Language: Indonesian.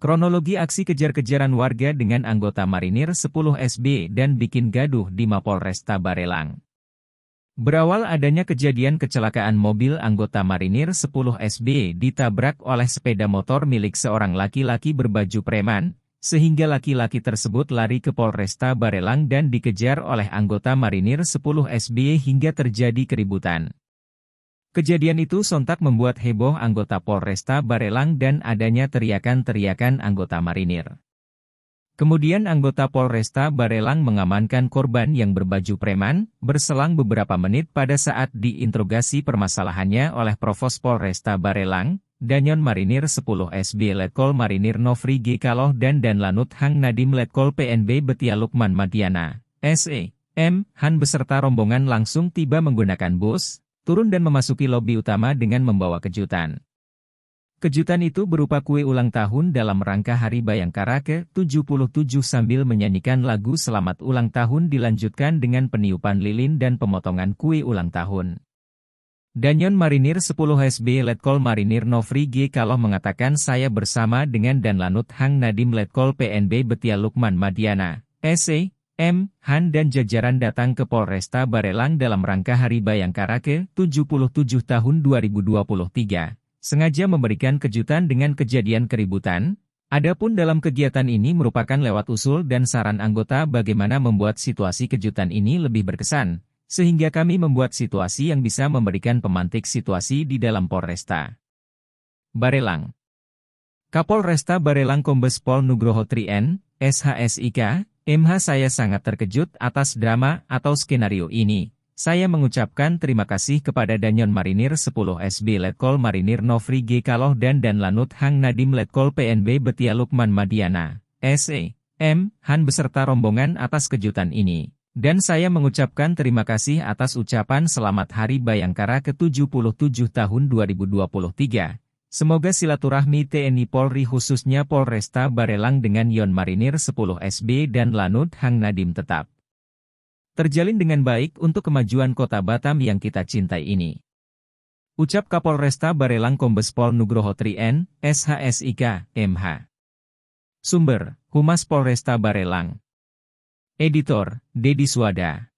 Kronologi aksi kejar-kejaran warga dengan anggota marinir 10 SB dan bikin gaduh di Mapolresta Barelang. Berawal adanya kejadian kecelakaan mobil anggota marinir 10 SB ditabrak oleh sepeda motor milik seorang laki-laki berbaju preman, sehingga laki-laki tersebut lari ke Polresta Barelang dan dikejar oleh anggota marinir 10 SB hingga terjadi keributan. Kejadian itu sontak membuat heboh anggota Polresta Barelang dan adanya teriakan-teriakan anggota marinir. Kemudian anggota Polresta Barelang mengamankan korban yang berbaju preman, berselang beberapa menit pada saat diinterogasi permasalahannya oleh Provos Polresta Barelang, Danyon Marinir 10 SB Letkol Marinir Novri G. Kaloh dan Dan Lanut Hang Nadim Letkol PNB Betia Lukman Madiana, SE, M, Han beserta rombongan langsung tiba menggunakan bus, turun dan memasuki lobi utama dengan membawa kejutan. Kejutan itu berupa kue ulang tahun dalam rangka Hari Bayangkara ke-77 sambil menyanyikan lagu Selamat Ulang Tahun dilanjutkan dengan peniupan lilin dan pemotongan kue ulang tahun. Danyon Marinir 10 HSB Letkol Marinir Nofri G. Kalau mengatakan saya bersama dengan Dan Lanut Hang Nadim Letkol PNB Betia Lukman Madiana, SE, M. Han dan jajaran datang ke Polresta Barelang dalam rangka Hari Bayangkara ke-77 tahun 2023, sengaja memberikan kejutan dengan kejadian keributan, adapun dalam kegiatan ini merupakan lewat usul dan saran anggota bagaimana membuat situasi kejutan ini lebih berkesan, sehingga kami membuat situasi yang bisa memberikan pemantik situasi di dalam Polresta. Barelang Kapolresta Barelang Kombes Pol Nugroho Trien, SHSIK, MH saya sangat terkejut atas drama atau skenario ini. Saya mengucapkan terima kasih kepada Danyon Marinir 10 SB Letkol Marinir Novri G. Kaloh dan Dan Lanut Hang Nadim Letkol PNB Betia Lukman Madiana, SE, M, Han beserta rombongan atas kejutan ini. Dan saya mengucapkan terima kasih atas ucapan selamat hari Bayangkara ke-77 tahun 2023 Semoga silaturahmi TNI Polri khususnya Polresta Barelang dengan Yon Marinir 10 SB dan Lanut Hang Nadim tetap terjalin dengan baik untuk kemajuan kota Batam yang kita cintai ini. Ucap Kapolresta Barelang Kombes Pol Nugroho Trien, SHSIK, MH. Sumber, Humas Polresta Barelang. Editor, Dedi Suada.